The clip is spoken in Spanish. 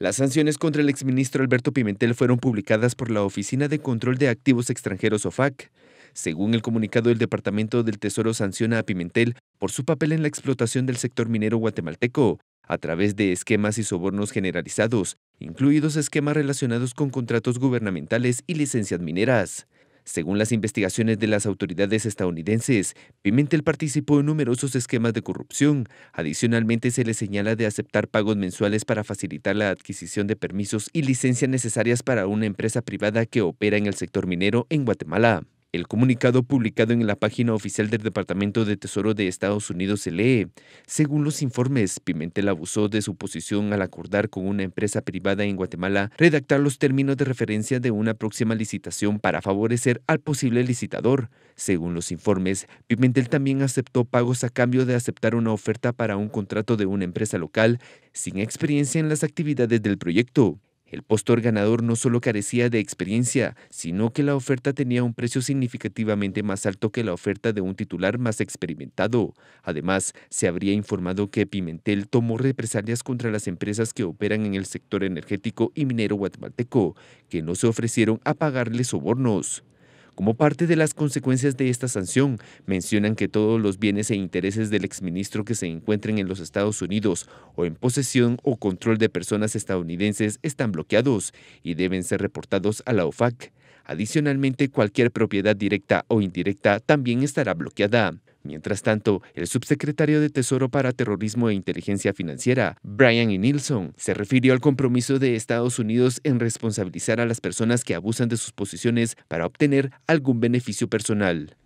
Las sanciones contra el exministro Alberto Pimentel fueron publicadas por la Oficina de Control de Activos Extranjeros OFAC. Según el comunicado, el Departamento del Tesoro sanciona a Pimentel por su papel en la explotación del sector minero guatemalteco a través de esquemas y sobornos generalizados, incluidos esquemas relacionados con contratos gubernamentales y licencias mineras. Según las investigaciones de las autoridades estadounidenses, Pimentel participó en numerosos esquemas de corrupción. Adicionalmente, se le señala de aceptar pagos mensuales para facilitar la adquisición de permisos y licencias necesarias para una empresa privada que opera en el sector minero en Guatemala. El comunicado publicado en la página oficial del Departamento de Tesoro de Estados Unidos se lee, según los informes, Pimentel abusó de su posición al acordar con una empresa privada en Guatemala redactar los términos de referencia de una próxima licitación para favorecer al posible licitador. Según los informes, Pimentel también aceptó pagos a cambio de aceptar una oferta para un contrato de una empresa local sin experiencia en las actividades del proyecto. El postor ganador no solo carecía de experiencia, sino que la oferta tenía un precio significativamente más alto que la oferta de un titular más experimentado. Además, se habría informado que Pimentel tomó represalias contra las empresas que operan en el sector energético y minero guatemalteco, que no se ofrecieron a pagarle sobornos. Como parte de las consecuencias de esta sanción, mencionan que todos los bienes e intereses del exministro que se encuentren en los Estados Unidos o en posesión o control de personas estadounidenses están bloqueados y deben ser reportados a la OFAC. Adicionalmente, cualquier propiedad directa o indirecta también estará bloqueada. Mientras tanto, el subsecretario de Tesoro para Terrorismo e Inteligencia Financiera, Brian Y e. Nilsson, se refirió al compromiso de Estados Unidos en responsabilizar a las personas que abusan de sus posiciones para obtener algún beneficio personal.